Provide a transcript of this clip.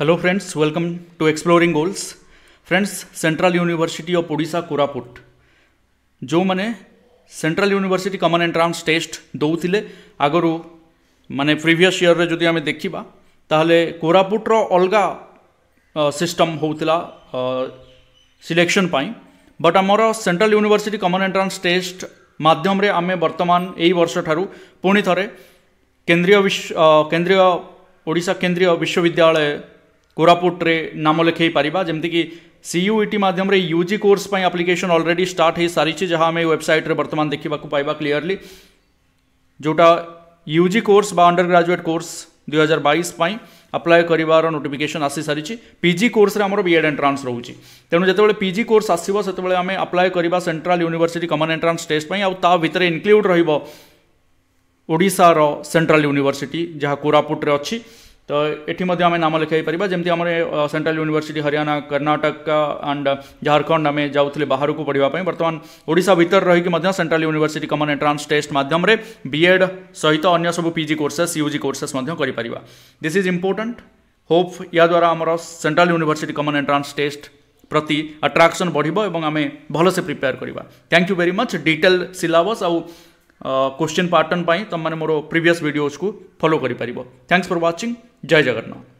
hello friends welcome to exploring goals friends central university of Odisha Koraput जो मैंने central university common entrance test दौले आगर माने प्रीवियस ईयर रे जदि आम देखा ताहले कोरापुटर अलग सिस्टम होता सिलेक्शन बट आमर central university common entrance test मध्यम आम बर्तमान यही वर्ष ठारू पुणी थे केन्द्रीय विश्व केन्द्रीय ओडिशा केंद्रीय विश्वविद्यालय कोरापुटे नाम लिखे पार यू टी मध्यम U G course application already start सारी जहाँ आम वेबसाइट बर्तमान देखा पाइबा क्लीयरली जोटा G course undergraduate course दुई हजार बैस पर अप्लाय कर नोटिफिकेसन आसी सारी पिजी कोर्स आम एड एंट्रांस रोचे तेणु जो पिजी कोर्स आसो से आम अप्लाय करवा central university common entrance test आर इनक्लूड रड़शार सेट्राल यूनिभर्सी जहाँ कोरापुट अच्छी तो ये आम नाम लिखाई जमी आम central university Haryana Karnataka and Jharkhand आम जाऊँ बाहर को पढ़ापी बर्तमान ओडा भितर रही central university common entrance test मध्यम बीएड सहित अन्य सब पीजी कोर्सेस यूजी कोर्सेस कर दिस इज इम्पोर्टाट होप या द्वारा आम central university common entrance test प्रति आट्राक्शन बढ़ आम भलसे प्रिपेयर करवा thank you very much detail syllabus आउ क्वेश्चन पार्टन पाई तुमने मोर प्रिवियस को फलो करपर थैंक्स फर व्वाचिंग जय जगन्नाथ